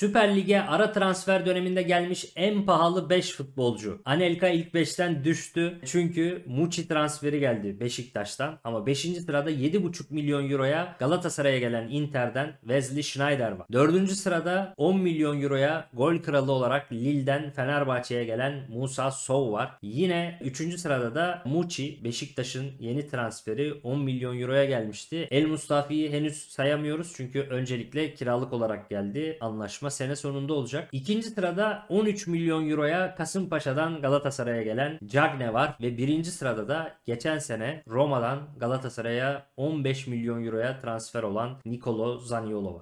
Süper Lig'e ara transfer döneminde gelmiş en pahalı 5 futbolcu. Anelka ilk 5'ten düştü. Çünkü Muçi transferi geldi Beşiktaş'tan. Ama 5. sırada 7,5 milyon euroya Galatasaray'a gelen Inter'den Wesley Schneider var. 4. sırada 10 milyon euroya gol kralı olarak Lille'den Fenerbahçe'ye gelen Musa Sow var. Yine 3. sırada da Muçi Beşiktaş'ın yeni transferi 10 milyon euroya gelmişti. El Mustafi'yi henüz sayamıyoruz çünkü öncelikle kiralık olarak geldi. Anlaşma ama sene sonunda olacak. İkinci sırada 13 milyon euroya Kasımpaşa'dan Galatasaray'a gelen Cagne var ve birinci sırada da geçen sene Roma'dan Galatasaray'a 15 milyon euroya transfer olan Nicolo Zaniolo var.